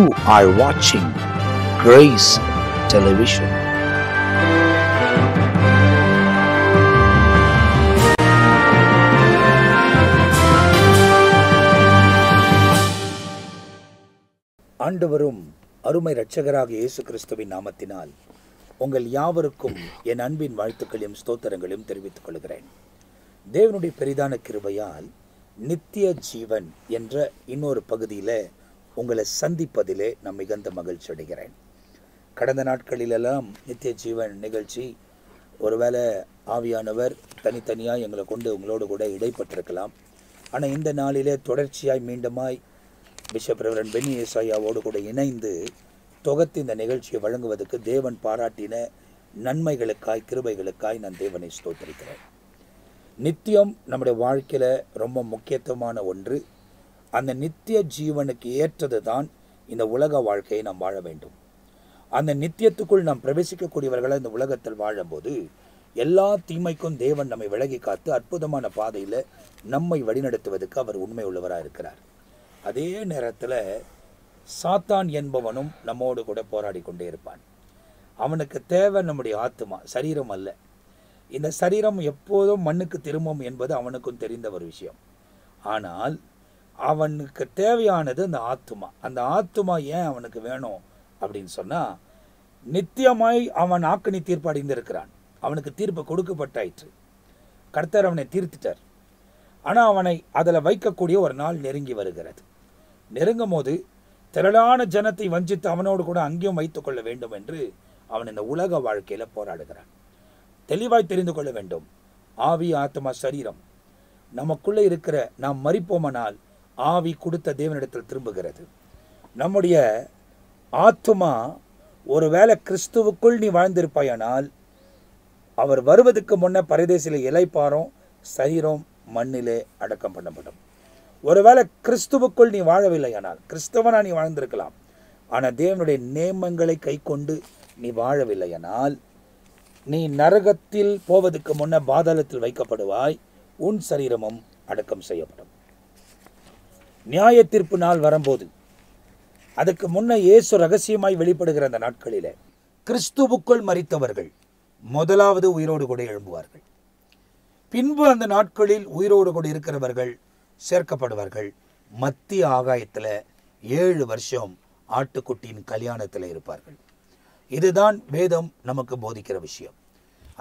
You are watching Grace Television. ஆண்டவரும் அருமை ரட்சகராக இயேசு கிறிஸ்துவின் நாமத்தினால் உங்கள் யாவருக்கும் என் அன்பின் வாழ்த்துக்களையும் ஸ்தோத்திரங்களையும் தெரிவித்துக் கொள்கிறேன் தேவனுடைய பெரிதான கிருபையால் நித்திய ஜீவன் என்ற இன்னொரு பகுதியில் உங்களை சந்திப்பதிலே நான் மிகுந்த மகிழ்ச்சி அடைகிறேன் கடந்த நாட்களிலெல்லாம் நித்திய ஜீவன் நிகழ்ச்சி ஒருவேளை ஆவியானவர் தனித்தனியாக எங்களை கொண்டு உங்களோடு கூட இடைப்பட்டிருக்கலாம் ஆனால் இந்த நாளிலே தொடர்ச்சியாய் மீண்டுமாய் பிஷப் பெனி ஏசாயாவோடு கூட இணைந்து தொகத்து இந்த நிகழ்ச்சியை வழங்குவதற்கு தேவன் பாராட்டின நன்மைகளுக்காய் கிருபைகளுக்காய் நான் தேவனை ஸ்தோத்தரிக்கிறேன் நித்தியம் நம்முடைய வாழ்க்கையில் ரொம்ப முக்கியத்துவமான ஒன்று அந்த நித்திய ஜீவனுக்கு ஏற்றது தான் இந்த உலக வாழ்க்கையை நாம் வாழ வேண்டும் அந்த நித்தியத்துக்குள் நாம் பிரவேசிக்கக்கூடியவர்களை இந்த உலகத்தில் வாழும்போது எல்லா தீமைக்கும் தேவன் நம்மை விலகி காத்து அற்புதமான பாதையில் நம்மை வழிநடத்துவதற்கு அவர் உண்மை உள்ளவராக இருக்கிறார் அதே நேரத்தில் சாத்தான் என்பவனும் நம்மோடு கூட போராடி கொண்டே இருப்பான் அவனுக்கு தேவை நம்முடைய ஆத்மா சரீரம் அல்ல இந்த சரீரம் எப்போதும் மண்ணுக்கு திரும்பும் என்பது அவனுக்கும் தெரிந்த ஒரு விஷயம் ஆனால் அவனுக்கு தேவையானது அந்த ஆத்துமா அந்த ஆத்துமா ஏன் அவனுக்கு வேணும் அப்படின்னு சொன்னால் நித்தியமாய் அவன் ஆக்கணி தீர்ப்பு அடைந்திருக்கிறான் அவனுக்கு தீர்ப்பு கொடுக்கப்பட்டாயிற்று கர்த்தர் அவனை தீர்த்துட்டார் ஆனால் அவனை அதில் வைக்கக்கூடிய ஒரு நாள் நெருங்கி வருகிறது நெருங்கும் போது திரளான ஜனத்தை வஞ்சித்து அவனோடு கூட அங்கேயும் வைத்துக்கொள்ள வேண்டும் என்று அவன் இந்த உலக வாழ்க்கையில் போராடுகிறான் தெளிவாய் தெரிந்து கொள்ள வேண்டும் ஆவி ஆத்மா சரீரம் நமக்குள்ளே இருக்கிற நாம் மறிப்போமானால் ஆவி கொடுத்த தேவனிடத்தில் திரும்புகிறது நம்முடைய ஆத்துமா ஒருவேளை கிறிஸ்துவுக்குள் நீ வாழ்ந்திருப்பாயானால் அவர் வருவதற்கு முன்ன பரதேசியில் இலைப்பாரம் சரீரம் மண்ணிலே அடக்கம் பண்ணப்படும் ஒருவேளை கிறிஸ்துவுக்குள் நீ வாழவில்லையானால் கிறிஸ்தவனாக நீ வாழ்ந்திருக்கலாம் ஆனால் தேவனுடைய நியமங்களை கை கொண்டு நீ வாழவில்லையானால் நீ நரகத்தில் போவதற்கு முன்ன பாதாளத்தில் வைக்கப்படுவாய் உன் சரீரமும் அடக்கம் செய்யப்படும் நியாய தீர்ப்பு நாள் வரும்போது அதுக்கு முன்ன இயேசு ரகசியமாய் வெளிப்படுகிற அந்த நாட்களில் கிறிஸ்துவுக்குள் மறித்தவர்கள் முதலாவது உயிரோடு கூட எழும்புவார்கள் பின்பு அந்த நாட்களில் உயிரோடு கூட இருக்கிறவர்கள் சேர்க்கப்படுவார்கள் மத்திய ஆகாயத்தில் ஏழு வருஷம் ஆட்டுக்குட்டியின் கல்யாணத்தில் இருப்பார்கள் இதுதான் வேதம் நமக்கு போதிக்கிற விஷயம்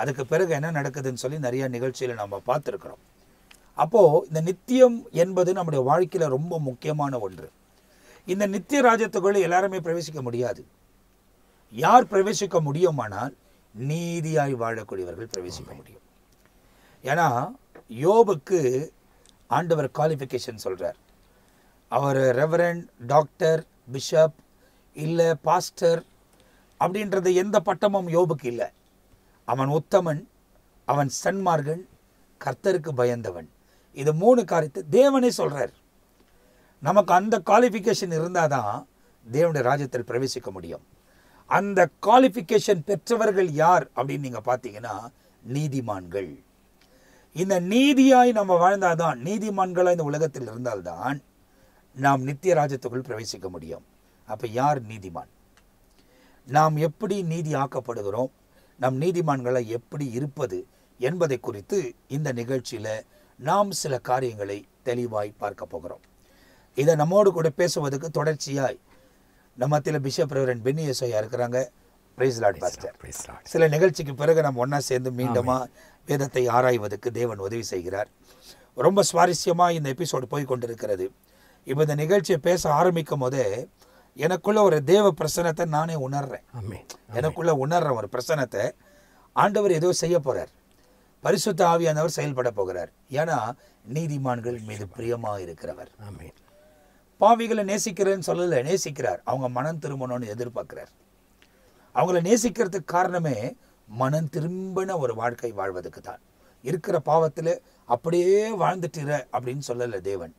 அதுக்கு பிறகு என்ன நடக்குதுன்னு சொல்லி நிறையா நிகழ்ச்சியில் நம்ம பார்த்துருக்குறோம் அப்போது இந்த நித்தியம் என்பது நம்முடைய வாழ்க்கையில் ரொம்ப முக்கியமான ஒன்று இந்த நித்திய ராஜ்யத்துக்குள்ளே எல்லாருமே பிரவேசிக்க முடியாது யார் பிரவேசிக்க முடியுமானால் நீதியாய் வாழக்கூடியவர்கள் பிரவேசிக்க முடியும் ஏன்னா யோபுக்கு ஆண்டவர் குவாலிஃபிகேஷன் சொல்கிறார் அவர் ரெவரண்ட் டாக்டர் பிஷப் இல்லை பாஸ்டர் அப்படின்றது எந்த பட்டமும் யோபுக்கு இல்லை அவன் உத்தமன் அவன் சன்மார்கன் கர்த்தருக்கு பயந்தவன் இது மூணு காரியத்தை தேவனே சொல்கிறார் நமக்கு அந்த குவாலிஃபிகேஷன் இருந்தால் தான் தேவனுடைய ராஜ்யத்தில் பிரவேசிக்க முடியும் அந்த குவாலிஃபிகேஷன் பெற்றவர்கள் யார் அப்படின்னு நீங்கள் பார்த்தீங்கன்னா நீதிமான்கள் இந்த நீதியாய் நம்ம வாழ்ந்தாதான் நீதிமான்களாக இந்த உலகத்தில் இருந்தால்தான் நாம் நித்திய ராஜ்யத்துக்குள் பிரவேசிக்க முடியும் அப்போ யார் நீதிமான் நாம் எப்படி நீதி ஆக்கப்படுகிறோம் நம் நீதிமான்களை எப்படி இருப்பது என்பதை குறித்து இந்த நிகழ்ச்சியில் நாம் சில காரியங்களை தெளிவாய் பார்க்க போகிறோம் இதை நம்மோடு கூட பேசுவதற்கு தொடர்ச்சியாய் நம்ம மத்தியில் பிஷப் ரெவரன் பென்னியசோயா இருக்கிறாங்க சில நிகழ்ச்சிக்கு பிறகு நம்ம ஒன்றா சேர்ந்து மீண்டுமா வேதத்தை ஆராய்வதற்கு தேவன் உதவி செய்கிறார் ரொம்ப சுவாரஸ்யமாக இந்த எபிசோடு போய் கொண்டிருக்கிறது இப்போ இந்த நிகழ்ச்சியை பேச ஆரம்பிக்கும் போதே எனக்குள்ள ஒரு தேவ பிரசனத்தை நானே உணர்றேன் எனக்குள்ள உணர்ற ஒரு பிரசனத்தை ஆண்டவர் ஏதோ செய்ய போகிறார் பரிசுத்த ஆவியானவர் செயல்பட போகிறார் ஏன்னா நீதிமான்கள் மீது பிரியமாக இருக்கிறவர் பாவிகளை நேசிக்கிறேன்னு சொல்லலை நேசிக்கிறார் அவங்க மனம் திரும்பணும்னு எதிர்பார்க்கிறார் அவங்கள நேசிக்கிறதுக்கு காரணமே மனம் திரும்பின ஒரு வாழ்க்கை வாழ்வதற்கு தான் இருக்கிற பாவத்தில் அப்படியே வாழ்ந்துட்டுற அப்படின்னு சொல்லலை தேவன்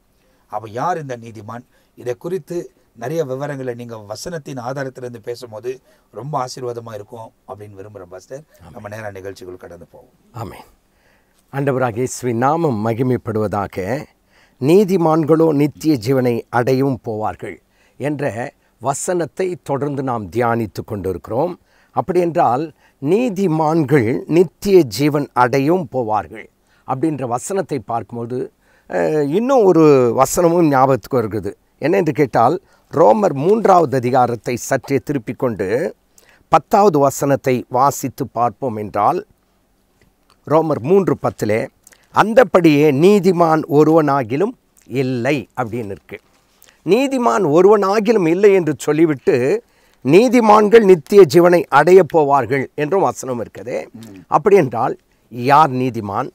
அப்போ யார் இந்த நீதிமான் இதை குறித்து நிறைய விவரங்களை நீங்கள் வசனத்தின் ஆதாரத்திலிருந்து பேசும்போது ரொம்ப ஆசீர்வாதமாக இருக்கும் அப்படின்னு விரும்புகிறோம் பாஸ்டர் நம்ம நேர நிகழ்ச்சிகள் கடந்து போவோம் ஆமே ஆண்டவராக இயேசுவின் நாமம் மகிமைப்படுவதாக நீதிமான்களோ நித்திய ஜீவனை அடையவும் போவார்கள் என்ற வசனத்தை தொடர்ந்து நாம் தியானித்து கொண்டிருக்கிறோம் அப்படியென்றால் நீதிமான்கள் நித்திய ஜீவன் அடையும் போவார்கள் அப்படின்ற வசனத்தை பார்க்கும்போது இன்னும் ஒரு வசனமும் ஞாபகத்துக்கு வருகிறது என்ன என்று கேட்டால் ரோமர் மூன்றாவது அதிகாரத்தை சற்றே திருப்பிக் கொண்டு பத்தாவது வசனத்தை வாசித்து பார்ப்போம் என்றால் ரோமர் மூன்று பத்திலே அந்தப்படியே நீதிமான் ஒருவனாகிலும் இல்லை அப்படின்னு இருக்கு நீதிமான் ஒருவனாகிலும் இல்லை என்று சொல்லிவிட்டு நீதிமான்கள் நித்திய ஜீவனை அடைய போவார்கள் என்றும் வசனம் இருக்குது அப்படி என்றால் யார் நீதிமான்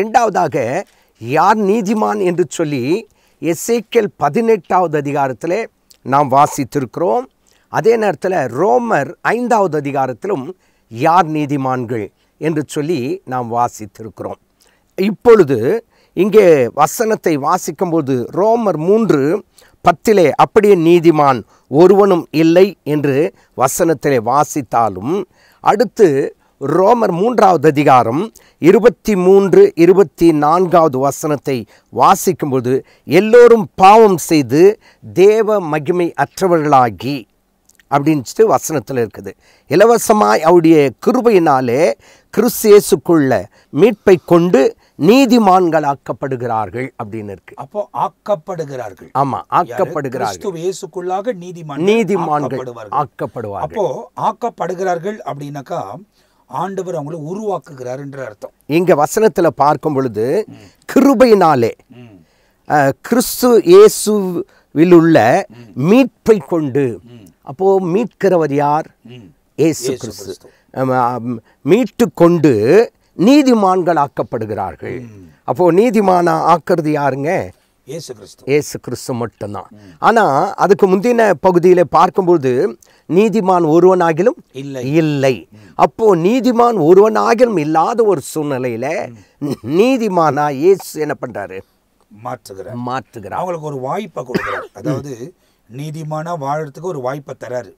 ரெண்டாவதாக யார் நீதிமான் என்று சொல்லி எஸ்ஏக்கல் பதினெட்டாவது அதிகாரத்தில் நாம் வாசித்திருக்கிறோம் அதே நேரத்தில் ரோமர் ஐந்தாவது அதிகாரத்திலும் யார் நீதிமான்கள் என்று சொல்லி நாம் வாசித்திருக்கிறோம் இப்பொழுது இங்கே வசனத்தை வாசிக்கும்போது ரோமர் மூன்று பத்திலே அப்படியே நீதிமான் ஒருவனும் இல்லை என்று வசனத்திலே வாசித்தாலும் அடுத்து ரோமர் மூன்றாவது அதிகாரம் இருபத்தி மூன்று இருபத்தி நான்காவது வசனத்தை வாசிக்கும்போது எல்லோரும் பாவம் செய்து தேவ மகிமை அற்றவர்களாகி அப்படின்ட்டு வசனத்தில் இருக்குது இலவசமாய் அவருடைய கிருபையினாலே கிறிஸ்தியேசுக்குள்ள மீட்பை கொண்டு நீதிமான்கள் ஆக்கப்படுகிறார்கள் அப்படின்னு இருக்கு அப்போ ஆக்கப்படுகிறார்கள் ஆமா ஆக்கப்படுகிறார்கள் நீதிமான் நீதிமான்கள் ஆக்கப்படுவார்கள் அப்போ ஆக்கப்படுகிறார்கள் அப்படின்னாக்கா ஆண்டவர் அவங்கள உருவாக்குகிறார் என்ற அர்த்தம் இங்க வசனத்தில் பார்க்கும் பொழுது கிருபையினாலே கிறிஸ்து இயேசுவில் உள்ள மீட்பை கொண்டு அப்போது மீட்கிறவர் யார் ஏசு கிறிஸ்து மீட்டு கொண்டு நீதிமான்கள் ஆக்கப்படுகிறார்கள் அப்போது நீதிமானா ஆக்கிறது யாருங்க இயேசு கிறிஸ்து இயேசு கிறிஸ்து மட்டும்தான் ஆனால் அதுக்கு முந்தின பகுதியில் பார்க்கும்போது நீதிமான் ஒருவனாகிலும் இல்லை இல்லை அப்போது நீதிமான் ஒருவனாகிலும் இல்லாத ஒரு சூழ்நிலையில் நீதிமானா இயேசு என்ன பண்ணுறாரு மாற்றுகிறார் மாற்றுகிறார் அவங்களுக்கு ஒரு வாய்ப்பை கொடுக்குறார் அதாவது நீதிமானா வாழறதுக்கு ஒரு வாய்ப்பை தராரு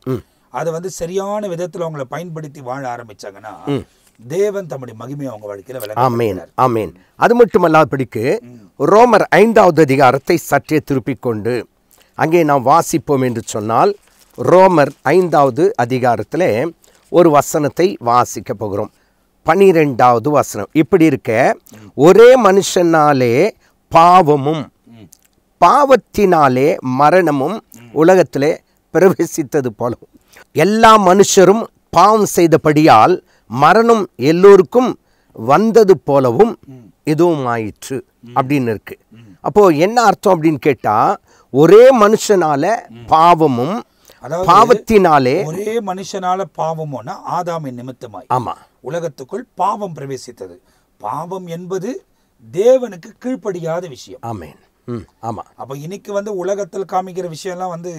அதை வந்து சரியான விதத்தில் அவங்கள பயன்படுத்தி வாழ ஆரம்பிச்சாங்கன்னா தேவன் தம்முடைய மகிமையை அவங்க வாழ்க்கையில் ஆமேன் ஆமீன் அது மட்டுமல்லாதபடிக்கு ரோமர் ஐந்தாவது அதிகாரத்தை சற்றே திருப்பிக் கொண்டு அங்கே நாம் வாசிப்போம் என்று சொன்னால் ரோமர் ஐந்தாவது அதிகாரத்தில் ஒரு வசனத்தை வாசிக்க போகிறோம் பனிரெண்டாவது வசனம் இப்படி இருக்க ஒரே மனுஷனாலே பாவமும் பாவத்தினாலே மரணமும் உலகத்தில் பிரவேசித்தது போல எல்லா மனுஷரும் பாவம் செய்தபடியால் மரணம் எல்லோருக்கும் வந்தது போலவும் எதுவும் ஆயிற்று அப்படின்னு இருக்கு அப்போது என்ன அர்த்தம் அப்படின்னு கேட்டால் ஒரே மனுஷனால பாவமும் பாவத்தினாலே ஒரே மனுஷனால பாவமோனா ஆதாமின் நிமித்தமாய் ஆமா உலகத்துக்குள் பாவம் பிரவேசித்தது பாவம் என்பது தேவனுக்கு கீழ்ப்படியாத விஷயம் ஆமேன் ஆமா அப்ப இன்னைக்கு வந்து உலகத்தில் காமிக்கிற விஷயம்லாம் வந்து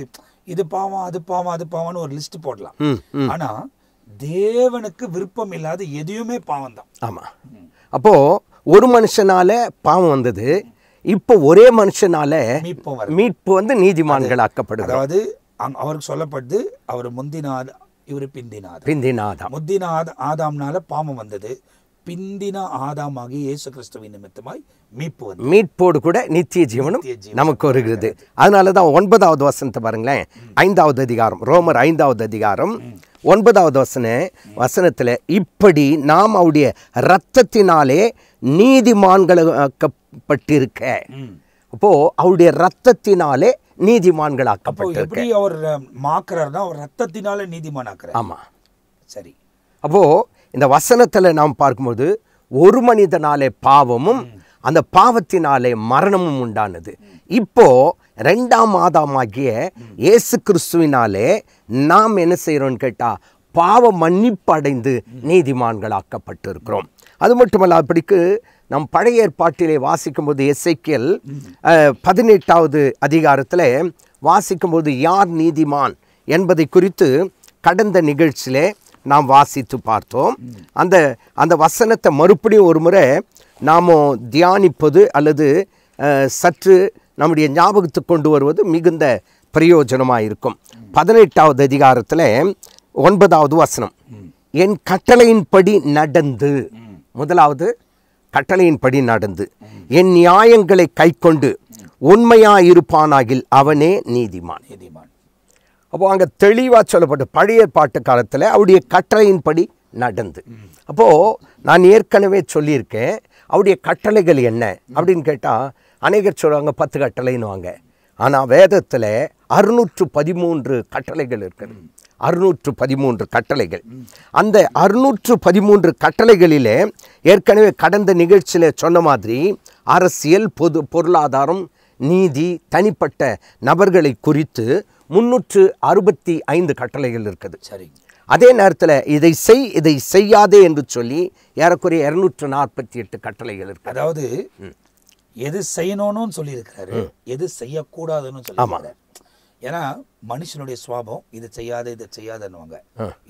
இது பாவம் அது பாவம் அது பாவம்னு ஒரு லிஸ்ட் போடலாம் ஆனா தேவனுக்கு விருப்பம் இல்லாத எதையுமே பாவம் தான் ஆமா அப்போ ஒரு மனுஷனால் பாவம் வந்தது இப்போ ஒரே மனுஷனால் மீட்பு வந்து நீதிமான்கள் ஆக்கப்படுது அதாவது அவருக்கு சொல்லப்படுது அவர் முந்தினார் இவர் பிந்தினார் பிந்தினாதா முந்தின ஆதாம்னால பாவம் வந்தது பிந்தின ஆதாமாகி இயேசு கிறிஸ்துவின் நிமித்தமாய் மீட்பு மீட்போடு கூட நித்திய ஜீவனம் நமக்கு வருகிறது அதனால தான் ஒன்பதாவது வசனத்தை பாருங்களேன் ஐந்தாவது அதிகாரம் ரோமர் ஐந்தாவது அதிகாரம் ஒன்பதாவது வசன வசனத்தில் இப்படி நாம் அவருடைய இரத்தத்தினாலே நீதிமான்களாக்கப்பட்டிருக்க அப்போது அவருடைய ரத்தத்தினாலே இரத்தத்தினாலே நீதிமான்களாக்கப்பட்டிருக்க அவர் மாக்குறார் தான் அவர் ரத்தத்தினாலே நீதிமானாக்குறார் ஆமாம் சரி அப்போது இந்த வசனத்தில் நாம் பார்க்கும்போது ஒரு மனிதனாலே பாவமும் அந்த பாவத்தினாலே மரணமும் உண்டானது இப்போ ரெண்டாம் மாதமாகிய இயேசு கிறிஸ்துவினாலே நாம் என்ன செய்கிறோன்னு கேட்டால் பாவ மன்னிப்படைந்து நீதிமான்களாக்கப்பட்டிருக்கிறோம் அது மட்டுமல்ல அப்படிக்கு நம் பழைய ஏற்பாட்டிலே வாசிக்கும்போது எஸ்ஐக்கியல் பதினெட்டாவது அதிகாரத்தில் வாசிக்கும்போது யார் நீதிமான் என்பதை குறித்து கடந்த நிகழ்ச்சியிலே நாம் வாசித்து பார்த்தோம் அந்த அந்த வசனத்தை மறுபடியும் ஒரு முறை நாம் தியானிப்பது அல்லது சற்று நம்முடைய ஞாபகத்துக்கு கொண்டு வருவது மிகுந்த பிரயோஜனமாக இருக்கும் பதினெட்டாவது அதிகாரத்தில் ஒன்பதாவது வசனம் என் கட்டளையின்படி நடந்து முதலாவது கட்டளையின்படி நடந்து என் நியாயங்களை கைக்கொண்டு உண்மையாயிருப்பானாகில் அவனே நீதிமான் நீதிமான் அப்போது அங்கே தெளிவாக சொல்லப்பட்ட பழைய பாட்டு காலத்தில் அவருடைய கட்டளையின்படி நடந்து அப்போது நான் ஏற்கனவே சொல்லியிருக்கேன் அவருடைய கட்டளைகள் என்ன அப்படின்னு கேட்டால் அநேகர் சொல்லுவாங்க பத்து கட்டளைன்னுவாங்க ஆனால் வேதத்தில் அறுநூற்று பதிமூன்று கட்டளைகள் இருக்குது அறுநூற்று பதிமூன்று கட்டளைகள் அந்த அறுநூற்று பதிமூன்று கட்டளைகளிலே ஏற்கனவே கடந்த நிகழ்ச்சியில் சொன்ன மாதிரி அரசியல் பொது பொருளாதாரம் நீதி தனிப்பட்ட நபர்களை குறித்து முன்னூற்று அறுபத்தி ஐந்து கட்டளைகள் இருக்குது சரி அதே நேரத்தில் இதை செய் இதை செய்யாதே என்று சொல்லி ஏறக்குறைய இரநூற்று நாற்பத்தி எட்டு கட்டளைகள் இருக்குது அதாவது எது செய்யணும்னு சொல்லியிருக்கிறாரு எது செய்யக்கூடாதுன்னு சொல்லியிருக்கிறாரு ஏன்னா மனுஷனுடைய சுவாபம் இதை செய்யாத இதை செய்யாதன்னுவாங்க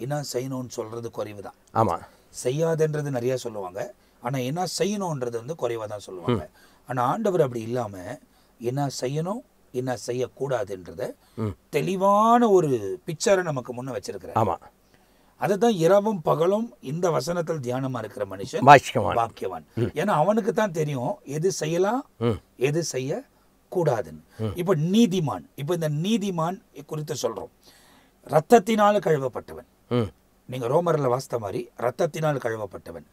என்ன செய்யணும்னு சொல்றது குறைவு தான் ஆமாம் செய்யாதன்றது நிறைய சொல்லுவாங்க ஆனால் என்ன செய்யணும்ன்றது வந்து குறைவாக தான் சொல்லுவாங்க ஆனால் ஆண்டவர் அப்படி இல்லாம என்ன செய்யணும் என்ன செய்யக்கூடாதுன்றத தெளிவான ஒரு பிக்சரை நமக்கு முன்ன வச்சிருக்கிறேன் ஆமா அதுதான் இரவும் பகலும் இந்த வசனத்தில் தியானமா இருக்கிற மனுஷன் பாக்கியவான் பாக்கியவான் ஏன்னா அவனுக்கு தான் தெரியும் எது செய்யலாம் எது செய்ய கூடாதுன்னு இப்ப நீதிமான் இப்ப இந்த நீதிமான் குறித்து சொல்றோம் ரத்தத்தினால் கழுவப்பட்டவன் நீங்க ரோமர்ல வாசித்த மாதிரி ரத்தத்தினால் கழுவப்பட்டவன்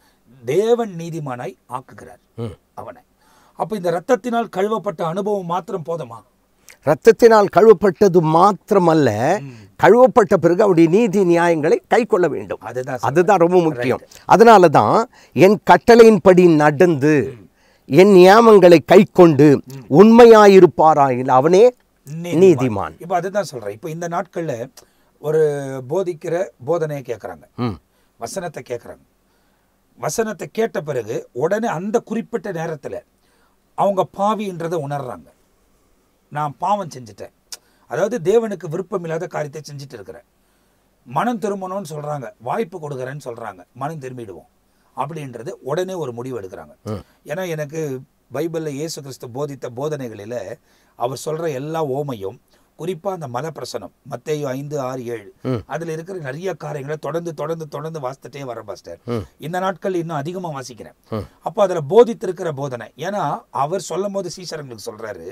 தேவன் நீதிமானாய் ஆக்குகிறார் அவனை அப்ப இந்த ரத்தத்தினால் கழுவப்பட்ட அனுபவம் மாத்திரம் போதுமா ரத்தத்தினால் கழுவப்பட்டது மாத்திரமல்ல கழுவப்பட்ட பிறகு அவருடைய நீதி நியாயங்களை கை கொள்ள வேண்டும் அதுதான் அதுதான் ரொம்ப முக்கியம் அதனால தான் என் கட்டளையின்படி நடந்து என் நியாமங்களை கை கொண்டு உண்மையாயிருப்பாராயில் அவனே நீதிமான் இப்போ அதுதான் சொல்கிறேன் இப்போ இந்த நாட்களில் ஒரு போதிக்கிற போதனையை கேட்குறாங்க வசனத்தை கேட்குறாங்க வசனத்தை கேட்ட பிறகு உடனே அந்த குறிப்பிட்ட நேரத்தில் அவங்க பாவின்றதை உணர்றாங்க நான் பாவம் செஞ்சுட்டேன் அதாவது தேவனுக்கு விருப்பம் இல்லாத காரியத்தை செஞ்சுட்டு இருக்கிறேன் மனம் திரும்பணும்னு சொல்கிறாங்க வாய்ப்பு கொடுக்குறேன்னு சொல்கிறாங்க மனம் திரும்பிடுவோம் அப்படின்றது உடனே ஒரு முடிவு எடுக்கிறாங்க ஏன்னா எனக்கு பைபிளில் இயேசு கிறிஸ்து போதித்த போதனைகளில் அவர் சொல்கிற எல்லா ஓமையும் குறிப்பாக அந்த பிரசனம் மத்தையும் ஐந்து ஆறு ஏழு அதில் இருக்கிற நிறைய காரியங்களை தொடர்ந்து தொடர்ந்து தொடர்ந்து வாசித்துட்டே வர பாஸ்டர் இந்த நாட்கள் இன்னும் அதிகமாக வாசிக்கிறேன் அப்போ அதில் போதித்திருக்கிற போதனை ஏன்னா அவர் சொல்லும் போது சீசரங்களுக்கு சொல்கிறாரு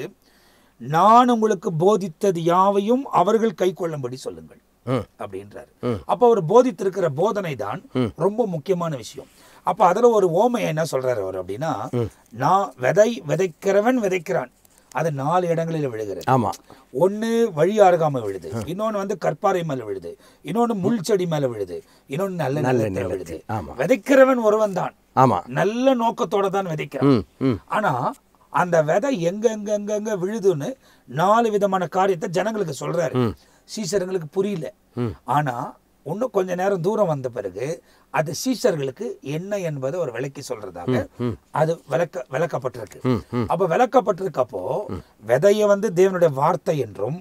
நான் உங்களுக்கு போதித்தது யாவையும் அவர்கள் கை கொள்ளும்படி சொல்லுங்கள் அப்படின்றாரு அப்ப அவர் போதித்திருக்கிற போதனை தான் ரொம்ப முக்கியமான விஷயம் அப்ப அதுல ஒரு ஓமை என்ன சொல்றாரு அவர் அப்படின்னா நான் விதை விதைக்கிறவன் விதைக்கிறான் அது நாலு இடங்களில் விழுகிறது ஆமா ஒன்னு வழி அருகாம விழுது இன்னொன்னு வந்து கற்பாறை மேல விழுது இன்னொன்னு முள் செடி மேல விழுது இன்னொன்னு நல்ல நல்ல விழுது விதைக்கிறவன் ஒருவன் தான் ஆமா நல்ல நோக்கத்தோட தான் விதைக்கிறான் ஆனா அந்த விதை எங்க எங்க எங்க எங்க விழுதுன்னு நாலு விதமான காரியத்தை ஜனங்களுக்கு சொல்றாரு சீசர்களுக்கு புரியல ஆனா இன்னும் கொஞ்ச நேரம் தூரம் வந்த பிறகு அது சீசர்களுக்கு என்ன என்பதை ஒரு விளக்கி சொல்றதாக அது விளக்க விளக்கப்பட்டிருக்கு அப்ப விளக்கப்பட்டிருக்கப்போ விதைய வந்து தேவனுடைய வார்த்தை என்றும்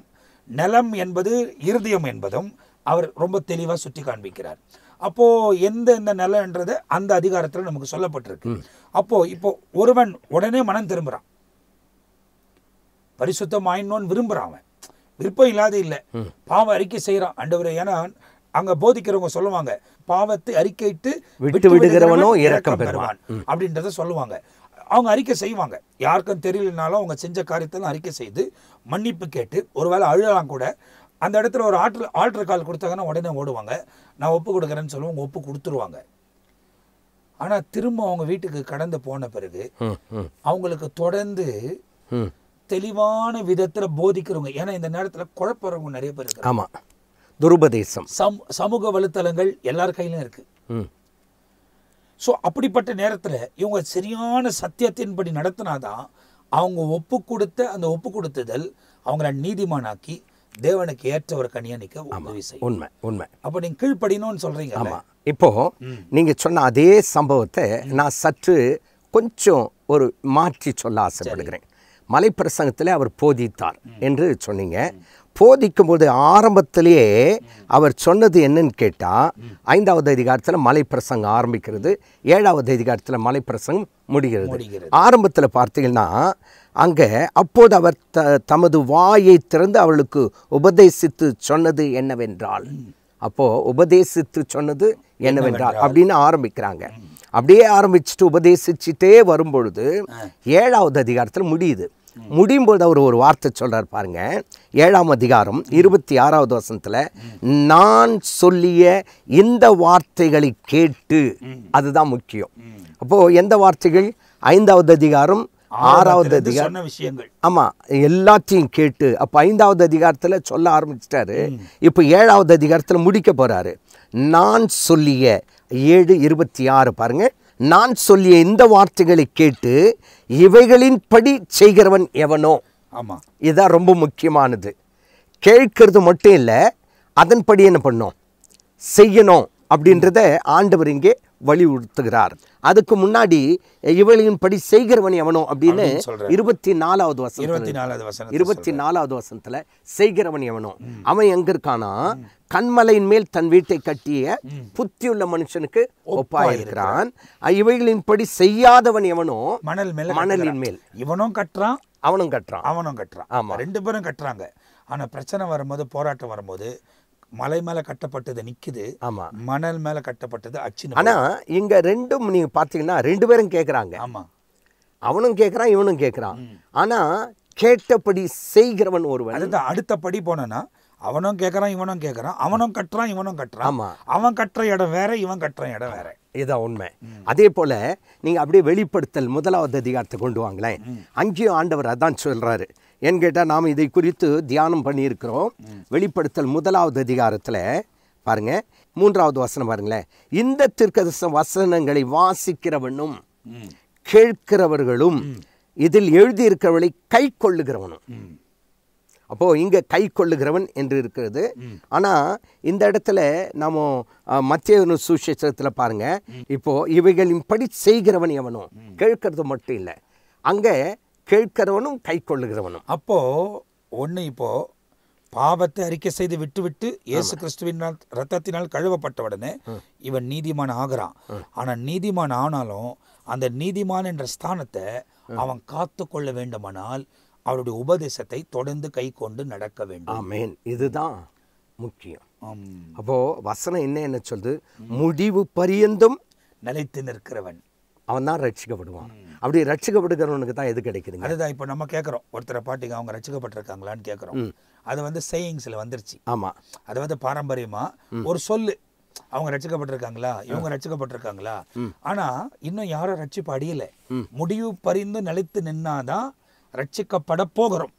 நிலம் என்பது இருதயம் என்பதும் அவர் ரொம்ப தெளிவா சுட்டி காண்பிக்கிறார் அப்போது எந்த எந்த நிலன்றது அந்த அதிகாரத்தில் நமக்கு சொல்லப்பட்டிருக்கு அப்போது இப்போ ஒருவன் உடனே மனம் திரும்புகிறான் பரிசுத்தம் ஆயினோன்னு விரும்புகிறான் அவன் விருப்பம் இல்லாத இல்லை பாவம் அறிக்கை செய்கிறான் அண்டவர் ஏன்னா அங்கே போதிக்கிறவங்க சொல்லுவாங்க பாவத்தை அறிக்கைட்டு விட்டு விடுகிறவனோ இறக்கம் பெறுவான் அப்படின்றத சொல்லுவாங்க அவங்க அறிக்கை செய்வாங்க யாருக்கும் தெரியலனாலும் அவங்க செஞ்ச காரியத்தெல்லாம் அறிக்கை செய்து மன்னிப்பு கேட்டு ஒருவேளை அழுகலாம் கூட அந்த இடத்துல ஒரு ஆட்ரு ஆல்ட்ரு கால் கொடுத்தாங்கன்னா உடனே ஓடுவாங்க நான் ஒப்பு கொடுக்குறேன்னு சொல்லுவாங்க ஒப்பு கொடுத்துருவாங்க ஆனால் திரும்ப அவங்க வீட்டுக்கு கடந்து போன பிறகு அவங்களுக்கு தொடர்ந்து தெளிவான விதத்தில் போதிக்கிறவங்க ஏன்னா இந்த நேரத்தில் குழப்பறவங்க நிறைய பேர் இருக்கு ஆமாம் துருபதேசம் சம் சமூக வலுத்தளங்கள் எல்லார் கையிலும் இருக்கு ஸோ அப்படிப்பட்ட நேரத்தில் இவங்க சரியான சத்தியத்தின்படி நடத்தினாதான் அவங்க ஒப்பு கொடுத்த அந்த ஒப்பு கொடுத்துதல் அவங்கள நீதிமானாக்கி தேவனுக்கு ஏற்ற ஒரு கனியா நிக்க உதவி செய்யும் உண்மை உண்மை அப்போ நீங்க கீழ்ப்படினோன்னு சொல்றீங்க ஆமா இப்போ நீங்க சொன்ன அதே சம்பவத்தை நான் சற்று கொஞ்சம் ஒரு மாற்றி சொல்ல ஆசைப்படுகிறேன் மலைப்பிரசங்கத்தில் அவர் போதித்தார் என்று சொன்னீங்க போதிக்கும் போது ஆரம்பத்திலேயே அவர் சொன்னது என்னன்னு கேட்டால் ஐந்தாவது அதிகாரத்தில் மலைப்பிரசங்கம் ஆரம்பிக்கிறது ஏழாவது அதிகாரத்தில் மலைப்பிரசங்கம் முடிகிறது ஆரம்பத்தில் பார்த்தீங்கன்னா அங்கே அப்போது அவர் த தமது வாயை திறந்து அவளுக்கு உபதேசித்து சொன்னது என்னவென்றால் அப்போது உபதேசித்து சொன்னது என்னவென்றால் அப்படின்னு ஆரம்பிக்கிறாங்க அப்படியே ஆரம்பிச்சுட்டு உபதேசிச்சுட்டே வரும்பொழுது ஏழாவது அதிகாரத்தில் முடியுது முடியும் போது அவர் ஒரு வார்த்தை சொல்கிறார் பாருங்க ஏழாம் அதிகாரம் இருபத்தி ஆறாவது வசனத்தில் நான் சொல்லிய இந்த வார்த்தைகளை கேட்டு அதுதான் முக்கியம் அப்போது எந்த வார்த்தைகள் ஐந்தாவது அதிகாரம் ஆறாவது அதிகாரம் விஷயங்கள் ஆமாம் எல்லாத்தையும் கேட்டு அப்போ ஐந்தாவது அதிகாரத்தில் சொல்ல ஆரம்பிச்சிட்டாரு இப்போ ஏழாவது அதிகாரத்தில் முடிக்க போகிறாரு நான் சொல்லிய ஏழு இருபத்தி ஆறு பாருங்கள் நான் சொல்லிய இந்த வார்த்தைகளை கேட்டு இவைகளின் படி செய்கிறவன் எவனோ ஆமாம் இதுதான் ரொம்ப முக்கியமானது கேட்கறது மட்டும் இல்லை அதன்படி என்ன பண்ணும் செய்யணும் அப்படின்றத ஆண்டவர் இங்கே வலியுறுத்துகிறார் அதுக்கு முன்னாடி இவளின் படி செய்கிறவன் எவனோ அப்படின்னு இருபத்தி நாலாவது வசனம் இருபத்தி நாலாவது வசனத்துல செய்கிறவன் எவனோ அவன் எங்க இருக்கானா கண்மலையின் மேல் தன் வீட்டை கட்டிய புத்தியுள்ள மனுஷனுக்கு ஒப்பாயிருக்கிறான் இவைகளின் படி செய்யாதவன் எவனோ மணல் மேல் மணலின் மேல் இவனும் கட்டுறான் அவனும் கட்டுறான் அவனும் கட்டுறான் ஆமா ரெண்டு பேரும் கட்டுறாங்க ஆனால் பிரச்சனை வரும்போது போராட்டம் வரும்போது மலை மேல கட்டப்பட்டது நிக்குது ஆமா மணல் மேல கட்டப்பட்டது அச்சு ஆனா இங்க ரெண்டும் நீங்க பாத்தீங்கன்னா ரெண்டு பேரும் கேக்குறாங்க ஆமா அவனும் கேட்குறான் இவனும் கேட்குறான் ஆனால் கேட்டபடி செய்கிறவன் ஒருவன் அது அடுத்தபடி போனனா அவனும் கேட்குறான் இவனும் கேட்குறான் அவனும் கட்டுறான் இவனும் கட்டுறான் ஆமாம் அவன் கட்டுற இடம் வேற இவன் கட்டுற இடம் வேற இதுதான் உண்மை அதே போல் நீங்கள் அப்படியே வெளிப்படுத்தல் முதலாவது அதிகாரத்தை கொண்டு வாங்களேன் அங்கேயும் ஆண்டவர் அதான் சொல்கிறாரு ஏன்னு கேட்டால் நாம் இதை குறித்து தியானம் பண்ணியிருக்கிறோம் வெளிப்படுத்தல் முதலாவது அதிகாரத்தில் பாருங்கள் மூன்றாவது வசனம் பாருங்களேன் இந்த திருக்கதச வசனங்களை வாசிக்கிறவனும் கேட்கிறவர்களும் இதில் எழுதியிருக்கிறவளை கை கொள்ளுகிறவனும் அப்போது இங்கே கை கொள்ளுகிறவன் என்று இருக்கிறது ஆனால் இந்த இடத்துல நம்ம மத்திய சுசேஷத்தில் பாருங்கள் இப்போது இவைகளின் படி செய்கிறவன் எவனும் கேட்கறது மட்டும் இல்லை அங்கே கேட்கிறவனும் கை கொள்ளுகிறவனும் அப்போது ஒன்று இப்போது பாவத்தை அறிக்கை செய்து விட்டுவிட்டு இயேசு கிறிஸ்துவினால் ரத்தத்தினால் கழுவப்பட்ட உடனே இவன் நீதிமான் ஆகிறான் ஆனால் நீதிமான் ஆனாலும் அந்த நீதிமான் என்ற ஸ்தானத்தை அவன் காத்து கொள்ள வேண்டுமானால் அவருடைய உபதேசத்தை தொடர்ந்து கை கொண்டு நடக்க வேண்டும் ஆமேன் இதுதான் முக்கியம் அப்போ வசனம் என்ன என்ன சொல்லுது முடிவு பரியந்தும் நிலைத்து நிற்கிறவன் அவன் தான் ரட்சிக்கப்படுவான் அப்படி ரட்சிக்கப்படுகிறவனுக்கு தான் எது கிடைக்குதுங்க அதுதான் இப்போ நம்ம கேட்குறோம் ஒருத்தரை பாட்டிங்க அவங்க ரட்சிக்கப்பட்டிருக்காங்களான்னு கேட்குறோம் அது வந்து சேயிங்ஸில் வந்துருச்சு ஆமாம் அது வந்து பாரம்பரியமாக ஒரு சொல்லு அவங்க ரட்சிக்கப்பட்டிருக்காங்களா இவங்க ரட்சிக்கப்பட்டிருக்காங்களா ஆனா இன்னும் யாரும் ரட்சிப்பு அடியலை முடிவு பரிந்து நிலைத்து நின்னாதான் ரட்சிக்கப்பட போகிறோம்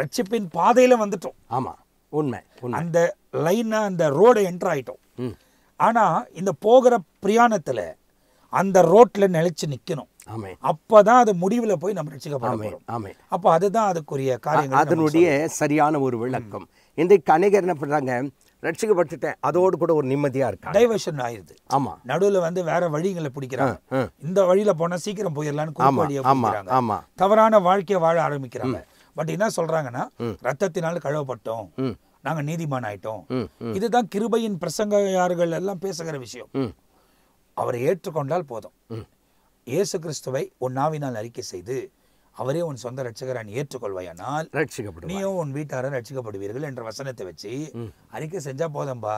ரட்சிப்பின் பாதையில் வந்துட்டோம் ஆமாம் உண்மை அந்த லைனை அந்த ரோடை என்ட்ராயிட்டோம் ஆனால் இந்த போகிற பிரயாணத்தில் அந்த ரோட்ல நிலைச்சு நிக்கணும் அப்பதான் அது முடிவுல போய் நம்ம ஆமே அப்போ அதுதான் அதுக்குரிய காரியம் அதனுடைய சரியான ஒரு விளக்கம் இன்றைக்கு அநேகர் என்ன பண்றாங்க ரட்சிக்கப்பட்டுட்டேன் அதோடு கூட ஒரு நிம்மதியா இருக்கு டைவர்ஷன் ஆயிருது ஆமா நடுவுல வந்து வேற வழிகளை பிடிக்கிறாங்க இந்த வழியில போனா சீக்கிரம் போயிடலான்னு ஆமா தவறான வாழ்க்கையை வாழ ஆரம்பிக்கிறாங்க பட் என்ன சொல்றாங்கன்னா ரத்தத்தினால கழுவப்பட்டோம் நாங்க நீதிமான் ஆயிட்டோம் இதுதான் கிருபையின் பிரசங்கையார்கள் எல்லாம் பேசுகிற விஷயம் அவரை ஏற்றுக்கொண்டால் போதும் இயேசு கிறிஸ்துவை உன் நாவினால் அறிக்கை செய்து அவரே உன் சொந்த ரட்சகரான் ஏற்றுக்கொள்வாயானால் ரட்சிக்கப்படும் நீயும் உன் வீட்டாரன் ரட்சிக்கப்படுவீர்கள் என்ற வசனத்தை வச்சு அறிக்கை செஞ்சா போதும்பா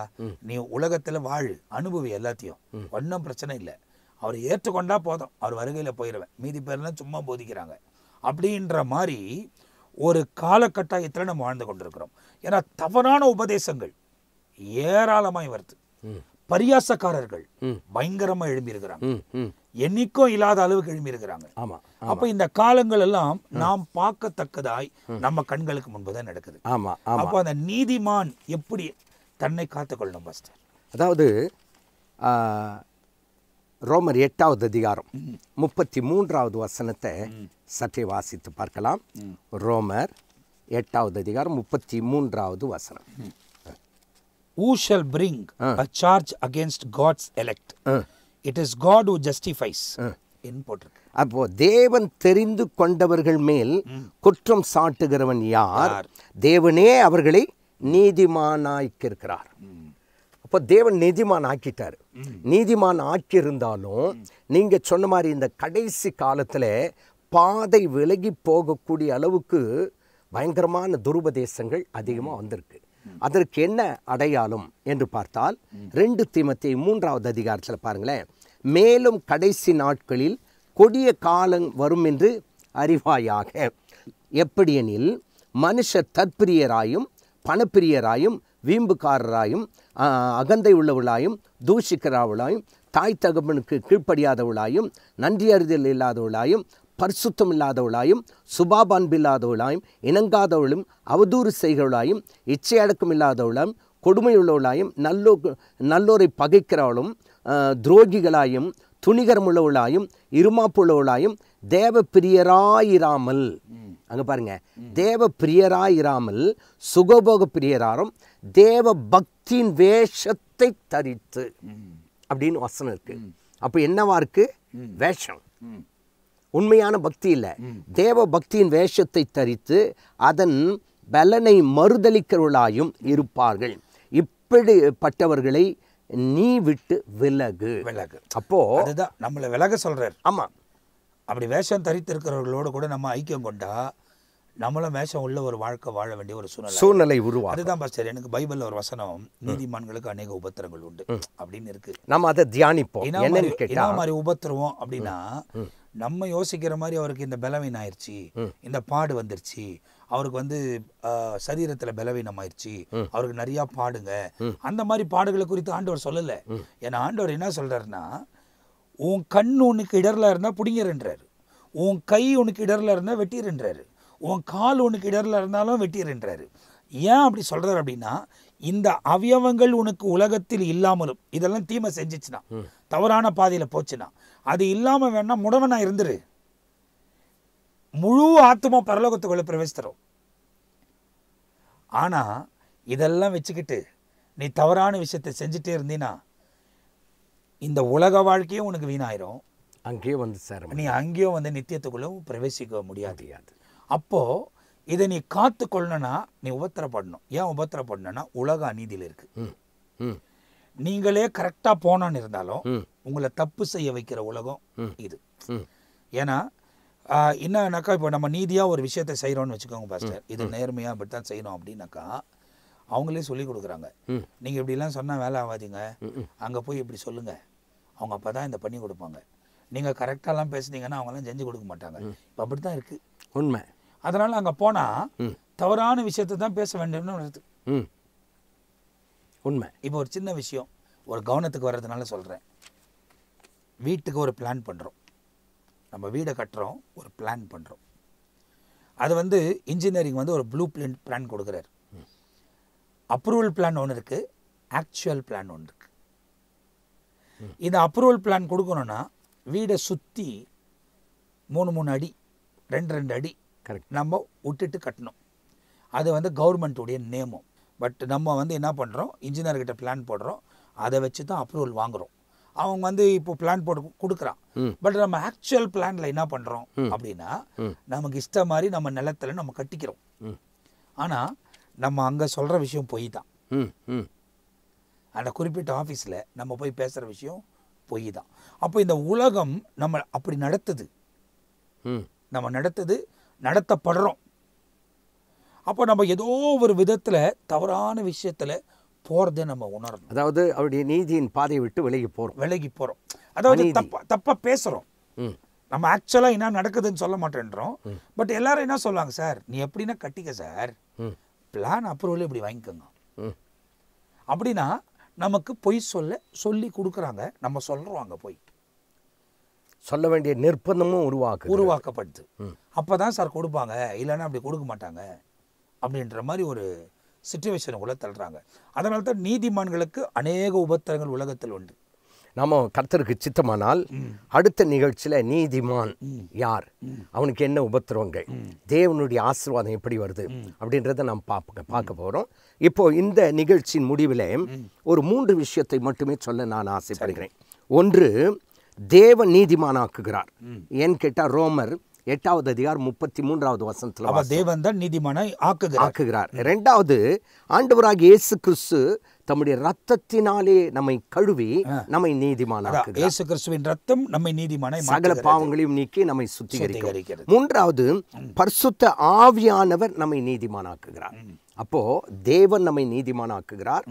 நீ உலகத்துல வாழ் அனுபவி எல்லாத்தையும் ஒன்றும் பிரச்சனை இல்லை அவர் ஏற்றுக்கொண்டா போதும் அவர் வருகையில் போயிடுவேன் மீதி பேர்லாம் சும்மா போதிக்கிறாங்க அப்படின்ற மாதிரி ஒரு காலகட்டாயத்தில் நம்ம வாழ்ந்து கொண்டிருக்கிறோம் ஏன்னா தவறான உபதேசங்கள் ஏராளமாய் வருது பரியாசக்காரர்கள் பயங்கரமா எழும்பியிருக்கிறாங்க என்னைக்கும் இல்லாத அளவுக்கு எழும்பியிருக்கிறாங்க ஆமா அப்ப இந்த காலங்கள் எல்லாம் நாம் பார்க்கத்தக்கதாய் நம்ம கண்களுக்கு முன்புதான் நடக்குது ஆமா அப்ப அந்த நீதிமான் எப்படி தன்னை காத்துக்கொள்ளணும் அதாவது ரோமர் எட்டாவது அதிகாரம் முப்பத்தி மூன்றாவது வசனத்தை சற்றே வாசித்து பார்க்கலாம் ரோமர் எட்டாவது அதிகாரம் முப்பத்தி மூன்றாவது வசனம் who shall bring uh. a charge against God's elect? Uh. It is God who justifies. போட்டிருக்கு uh. அப்போ தேவன் தெரிந்து கொண்டவர்கள் மேல் குற்றம் சாட்டுகிறவன் யார் தேவனே அவர்களை நீதிமானாய்க்கிருக்கிறார் அப்போ தேவன் நீதிமான் ஆக்கிட்டார் நீதிமான் ஆக்கியிருந்தாலும் நீங்கள் சொன்ன மாதிரி இந்த கடைசி காலத்தில் பாதை விலகி போகக்கூடிய அளவுக்கு பயங்கரமான துருபதேசங்கள் அதிகமாக வந்திருக்கு அதற்கு என்ன அடையாளம் என்று பார்த்தால் ரெண்டு தீமத்தை மூன்றாவது அதிகாரத்தில் பாருங்களேன் மேலும் கடைசி நாட்களில் கொடிய காலம் வரும் என்று அறிவாயாக எப்படியெனில் மனுஷர் தற்பிரியராயும் பணப்பிரியராயும் வீம்புக்காரராயும் அகந்தை உள்ளவளாயும் தூஷிக்கிறவளாயும் தாய் தகப்பனுக்கு கீழ்ப்படியாதவளாயும் நன்றியறிதல் இல்லாதவளாயும் பரிசுத்தம் இல்லாதவளாயும் சுபாபான்பு இல்லாதவளாயும் இணங்காதவளும் அவதூறு செய்கிறவளாயும் இச்சையடக்கம் இல்லாதவளாயும் கொடுமையுள்ளவளாயும் நல்லோ நல்லோரை பகைக்கிறவளும் துரோகிகளாயும் துணிகரமுள்ளவளாயும் இருமாப்புள்ளவளாயும் தேவ பிரியராயிராமல் அங்கே பாருங்க தேவ பிரியராயிராமல் சுகபோக பிரியராரும் தேவ பக்தியின் வேஷத்தை தரித்து அப்படின்னு வசனம் இருக்கு அப்போ என்னவா இருக்கு வேஷம் உண்மையான பக்தி இல்லை தேவ பக்தியின் வேஷத்தை தரித்து அதன் பலனை மறுதளிக்கிறவர்களாயும் இருப்பார்கள் இப்படி பட்டவர்களை நீ விட்டு விலகு விலகு அப்போ அதுதான் நம்மளை விலக சொல்றாரு ஆமா அப்படி வேஷம் தரித்திருக்கிறவர்களோடு கூட நம்ம ஐக்கியம் கொண்டா நம்மளும் வேஷம் உள்ள ஒரு வாழ்க்கை வாழ வேண்டிய ஒரு சூழ்நிலை சூழ்நிலை உருவா அதுதான் பாஸ்டர் எனக்கு பைபிளில் ஒரு வசனம் நீதிமான்களுக்கு அநேக உபத்திரங்கள் உண்டு அப்படின்னு இருக்கு நம்ம அதை தியானிப்போம் என்ன மாதிரி உபத்திரவம் அப்படின்னா நம்ம யோசிக்கிற மாதிரி அவருக்கு இந்த பலவீனம் ஆயிடுச்சு இந்த பாடு வந்துருச்சு அவருக்கு வந்து சரீரத்தில் பலவீனம் ஆயிடுச்சு அவருக்கு நிறைய பாடுங்க அந்த மாதிரி பாடுகளை குறித்து ஆண்டவர் சொல்லலை ஏன்னா ஆண்டவர் என்ன சொல்கிறாருன்னா உன் கண் உனக்கு இடரில் இருந்தால் பிடிங்கிறன்றாரு உன் கை உனக்கு இடரில் இருந்தால் வெட்டிடுன்றாரு உன் கால் உனக்கு இடரில் இருந்தாலும் வெட்டிடுன்றாரு ஏன் அப்படி சொல்கிறார் அப்படின்னா இந்த அவயவங்கள் உனக்கு உலகத்தில் இல்லாமலும் இதெல்லாம் தீமை செஞ்சிச்சுனா தவறான பாதையில் போச்சுன்னா அது இல்லாமல் வேணால் முடவனாக இருந்துரு முழு ஆத்மா பரலோகத்துக்குள்ளே பிரவேசித்தரும் ஆனால் இதெல்லாம் வச்சுக்கிட்டு நீ தவறான விஷயத்தை செஞ்சுட்டே இருந்தீன்னா இந்த உலக வாழ்க்கையும் உனக்கு வீணாயிரும் அங்கேயோ வந்து சார் நீ அங்கேயோ வந்து நித்தியத்துக்குள்ளே பிரவேசிக்க முடியாது அப்போது இதை நீ காத்து கொள்ளணும்னா நீ உபத்திரப்படணும் ஏன் உபத்திரப்படணும்னா உலக அநீதியில் இருக்குது நீங்களே கரெக்டாக போனான்னு இருந்தாலும் உங்களை தப்பு செய்ய வைக்கிற உலகம் இது ஏன்னா என்னன்னாக்கா இப்போ நம்ம நீதியாக ஒரு விஷயத்தை செய்கிறோம்னு வச்சுக்கோங்க பாஸ்டர் இது நேர்மையாக அப்படி தான் செய்யணும் அப்படின்னாக்கா அவங்களே சொல்லி கொடுக்குறாங்க நீங்கள் இப்படிலாம் சொன்னால் வேலை ஆகாதீங்க அங்கே போய் இப்படி சொல்லுங்கள் அவங்க அப்போ தான் இந்த பண்ணி கொடுப்பாங்க நீங்கள் எல்லாம் பேசுனீங்கன்னா அவங்களாம் செஞ்சு கொடுக்க மாட்டாங்க இப்போ அப்படி தான் இருக்குது உண்மை அதனால் அங்கே போனால் தவறான விஷயத்தை தான் பேச வேண்டும்னு உண்மை இப்போ ஒரு சின்ன விஷயம் ஒரு கவனத்துக்கு வர்றதுனால சொல்கிறேன் வீட்டுக்கு ஒரு பிளான் பண்ணுறோம் நம்ம வீடை கட்டுறோம் ஒரு பிளான் பண்ணுறோம் அது வந்து இன்ஜினியரிங் வந்து ஒரு ப்ளூ பிளின் பிளான் கொடுக்குறாரு அப்ரூவல் பிளான் ஒன்று இருக்குது ஆக்சுவல் பிளான் ஒன்று இருக்குது இந்த அப்ரூவல் பிளான் கொடுக்கணும்னா வீடை சுற்றி மூணு மூணு அடி ரெண்டு ரெண்டு அடி கரெக்ட் நம்ம விட்டுட்டு கட்டணும் அது வந்து கவர்மெண்ட்டுடைய நியமம் பட் நம்ம வந்து என்ன பண்ணுறோம் இன்ஜினியர்கிட்ட பிளான் போடுறோம் அதை வச்சு தான் அப்ரூவல் வாங்குகிறோம் அவங்க வந்து இப்போ பிளான் போட்டு கொடுக்குறான் பட் நம்ம ஆக்சுவல் பிளான்ல என்ன பண்ணுறோம் அப்படின்னா நமக்கு இஷ்ட மாதிரி நம்ம நிலத்தில் நம்ம கட்டிக்கிறோம் ஆனால் நம்ம அங்கே சொல்கிற விஷயம் பொய் தான் அந்த குறிப்பிட்ட ஆஃபீஸில் நம்ம போய் பேசுகிற விஷயம் பொய் தான் அப்போ இந்த உலகம் நம்ம அப்படி நடத்துது நம்ம நடத்துது நடத்தப்படுறோம் அப்போ நம்ம ஏதோ ஒரு விதத்தில் தவறான விஷயத்தில் போகிறதே நம்ம உணரணும் அதாவது அவருடைய நீதியின் பாதையை விட்டு விலகி போகிறோம் விலகி போகிறோம் அதாவது தப்பா தப்பாக பேசுகிறோம் நம்ம ஆக்சுவலாக என்ன நடக்குதுன்னு சொல்ல மாட்டேன்றோம் பட் எல்லாரும் என்ன சொல்லுவாங்க சார் நீ எப்படின்னா கட்டிக்க சார் பிளான் அப்ரூவல் இப்படி வாங்கிக்கோங்க அப்படின்னா நமக்கு பொய் சொல்ல சொல்லி கொடுக்குறாங்க நம்ம சொல்கிறோம் அங்கே போய் சொல்ல வேண்டிய நிர்பந்தமும் உருவாக்கு உருவாக்கப்படுது அப்போ தான் சார் கொடுப்பாங்க இல்லைன்னா அப்படி கொடுக்க மாட்டாங்க அப்படின்ற மாதிரி ஒரு கூட தள்ளுறாங்க அதனால தான் நீதிமான்களுக்கு அநேக உபத்திரங்கள் உலகத்தில் உண்டு நாம் கர்த்தருக்கு சித்தமானால் அடுத்த நிகழ்ச்சியில் நீதிமான் யார் அவனுக்கு என்ன உபத்திரவங்கள் தேவனுடைய ஆசீர்வாதம் எப்படி வருது அப்படின்றத நாம் பார்ப்போங்க பார்க்க போகிறோம் இப்போது இந்த நிகழ்ச்சியின் முடிவில் ஒரு மூன்று விஷயத்தை மட்டுமே சொல்ல நான் ஆசைப்படுகிறேன் ஒன்று தேவ நீதிமானாக்குகிறார் ஏன்னு கேட்டால் ரோமர் எட்டாவது அதிகார் முப்பத்தி மூன்றாவது வசனத்தில் அவர் தேவன் தான் நீதிமானை ஆக்குகிறார் ஆக்குகிறார் ரெண்டாவது ஆண்டவராக இயேசு கிறிஸ்து தம்முடைய ரத்தத்தினாலே நம்மை கழுவி நம்மை நீதிமான இயேசு கிறிஸ்துவின் ரத்தம் நம்மை நீதிமான சகல பாவங்களையும் நீக்கி நம்மை சுத்திகரிக்கிறது மூன்றாவது பரிசுத்த ஆவியானவர் நம்மை நீதிமானாக்குகிறார் அப்போது தேவன் நம்மை நீதிமானாக்குகிறார்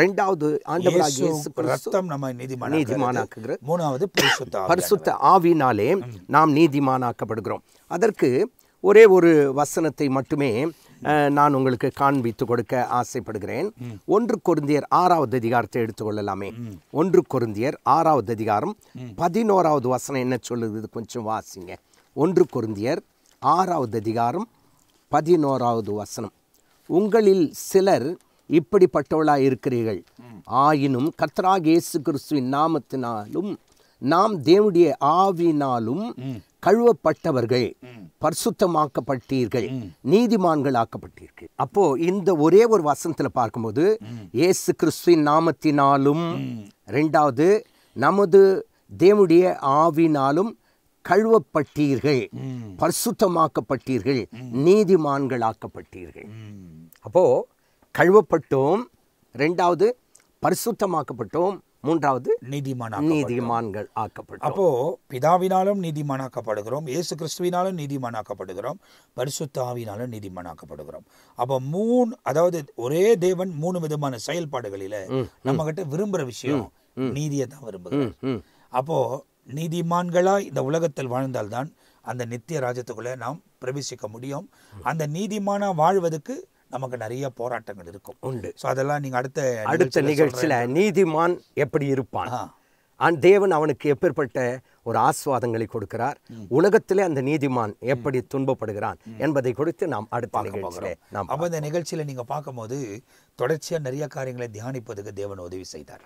ரெண்டாவது ஆண்டவராகிய ரத்தம் நீதிமான நீதிமானாக்குகிறார் மூணாவது பரிசுத்த ஆவினாலே நாம் நீதிமானாக்கப்படுகிறோம் அதற்கு ஒரே ஒரு வசனத்தை மட்டுமே நான் உங்களுக்கு காண்பித்து கொடுக்க ஆசைப்படுகிறேன் ஒன்று குருந்தியர் ஆறாவது அதிகாரத்தை எடுத்துக்கொள்ளலாமே ஒன்று குருந்தியர் ஆறாவது அதிகாரம் பதினோராவது வசனம் என்ன சொல்லுது கொஞ்சம் வாசிங்க ஒன்று கொருந்தியர் ஆறாவது அதிகாரம் பதினோராவது வசனம் உங்களில் சிலர் இப்படிப்பட்டவளாக இருக்கிறீர்கள் ஆயினும் கத்ராக் இயேசு கிறிஸ்துவின் நாமத்தினாலும் நாம் தேவனுடைய ஆவினாலும் கழுவப்பட்டவர்கள் பரிசுத்தமாக்கப்பட்டீர்கள் நீதிமான்கள் ஆக்கப்பட்டீர்கள் அப்போ இந்த ஒரே ஒரு வசனத்துல பார்க்கும்போது இயேசு கிறிஸ்துவின் நாமத்தினாலும் ரெண்டாவது நமது தேவனுடைய ஆவினாலும் கழுவப்பட்டீர்கள் பரிசுத்தமாக்கப்பட்டீர்கள் நீதிமான்களாக்கப்பட்டீர்கள் அப்போ கழுவப்பட்டோம் ரெண்டாவது பரிசுத்தமாக்கப்பட்டோம் மூன்றாவது நீதிமான நீதிமான்கள் ஆக்கப்படும் அப்போ பிதாவினாலும் நீதிமானாக்கப்படுகிறோம் இயேசு கிறிஸ்துவினாலும் நீதிமானாக்கப்படுகிறோம் பரிசுத்தாவினாலும் நீதிமானாக்கப்படுகிறோம் அப்போ மூணு அதாவது ஒரே தேவன் மூணு விதமான செயல்பாடுகளில நம்ம கிட்ட விரும்புற விஷயம் நீதியை தான் விரும்புகிறோம் அப்போ நீதிமான்களாக இந்த உலகத்தில் வாழ்ந்தால்தான் அந்த நித்திய ராஜ்யத்துக்குள்ளே நாம் பிரவேசிக்க முடியும் அந்த நீதிமானாக வாழ்வதற்கு நமக்கு நிறைய போராட்டங்கள் இருக்கும் உண்டு ஸோ அதெல்லாம் நீங்கள் அடுத்த அடுத்த நிகழ்ச்சியில் நீதிமான் எப்படி இருப்பான் அந்த தேவன் அவனுக்கு எப்பேற்பட்ட ஒரு ஆஸ்வாதங்களை கொடுக்கிறார் உலகத்திலே அந்த நீதிமான் எப்படி துன்பப்படுகிறான் என்பதை குறித்து நாம் அடுத்த நிகழ்ச்சியில் நாம் அப்போ இந்த நிகழ்ச்சியில் நீங்கள் பார்க்கும்போது தொடர்ச்சியாக நிறைய காரியங்களை தியானிப்பதுக்கு தேவன் உதவி செய்தார்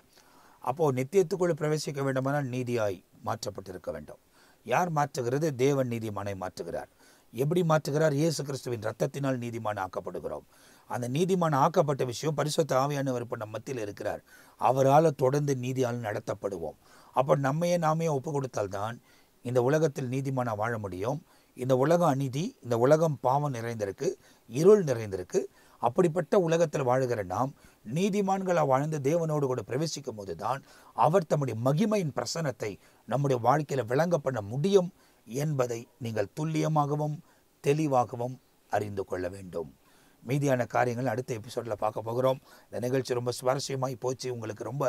அப்போது நித்தியத்துக்குள் பிரவேசிக்க வேண்டுமானால் நீதியாய் மாற்றப்பட்டிருக்க வேண்டும் யார் மாற்றுகிறது தேவன் நீதிமானை மாற்றுகிறார் எப்படி மாற்றுகிறார் இயேசு கிறிஸ்துவின் ரத்தத்தினால் நீதிமான ஆக்கப்படுகிறோம் அந்த நீதிமான ஆக்கப்பட்ட விஷயம் பரிசுத்த ஆவியானவர் இப்போ நம்ம மத்தியில் இருக்கிறார் அவரால் தொடர்ந்து நீதியால் நடத்தப்படுவோம் அப்போ நம்மையே நாமே ஒப்பு கொடுத்தால்தான் இந்த உலகத்தில் நீதிமான வாழ முடியும் இந்த உலகம் அநீதி இந்த உலகம் பாவம் நிறைந்திருக்கு இருள் நிறைந்திருக்கு அப்படிப்பட்ட உலகத்தில் வாழுகிற நாம் நீதிமான்களாக வாழ்ந்து தேவனோடு கூட பிரவேசிக்கும் போது தான் அவர் தம்முடைய மகிமையின் பிரசனத்தை நம்முடைய வாழ்க்கையில் விளங்க பண்ண முடியும் என்பதை நீங்கள் துல்லியமாகவும் தெளிவாகவும் அறிந்து கொள்ள வேண்டும் மீதியான காரியங்கள் அடுத்த எபிசோடில் பார்க்க போகிறோம் இந்த நிகழ்ச்சி ரொம்ப சுவாரஸ்யமாய் போச்சு உங்களுக்கு ரொம்ப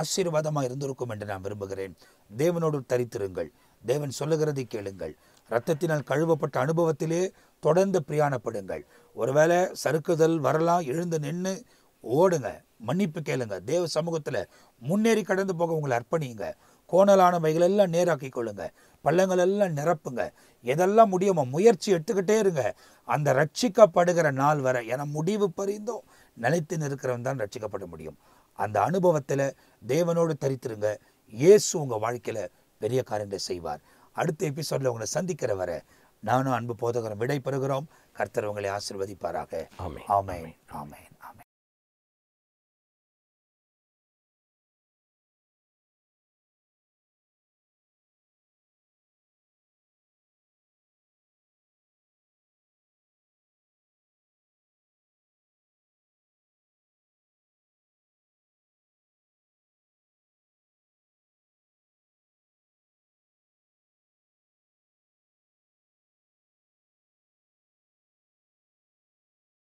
ஆசீர்வாதமாக இருந்திருக்கும் என்று நான் விரும்புகிறேன் தேவனோடு தரித்திருங்கள் தேவன் சொல்லுகிறதை கேளுங்கள் இரத்தத்தினால் கழுவப்பட்ட அனுபவத்திலே தொடர்ந்து பிரியாணப்படுங்கள் ஒருவேளை சறுக்குதல் வரலாம் எழுந்து நின்று ஓடுங்க மன்னிப்பு கேளுங்க தேவ சமூகத்தில் முன்னேறி கடந்து போக உங்களை அர்ப்பணியுங்க கோணலானவைகள் எல்லாம் நேராக்கி கொள்ளுங்க பள்ளங்கள் எல்லாம் நிரப்புங்க எதெல்லாம் முடியுமோ முயற்சி எடுத்துக்கிட்டே இருங்க அந்த ரட்சிக்கப்படுகிற நாள் வரை என முடிவு பறிந்தும் நிலைத்து நிற்கிறவன் தான் ரட்சிக்கப்பட முடியும் அந்த அனுபவத்தில் தேவனோடு தரித்திருங்க இயேசு உங்கள் வாழ்க்கையில் பெரிய காரியத்தை செய்வார் அடுத்த எபிசோடில் உங்களை சந்திக்கிற வர நானும் அன்பு போதகரம் விடை பெறுகிறோம் கர்த்தர் உங்களை ஆசிர்வதிப்பாராக ஆமே ஆமே ஆமே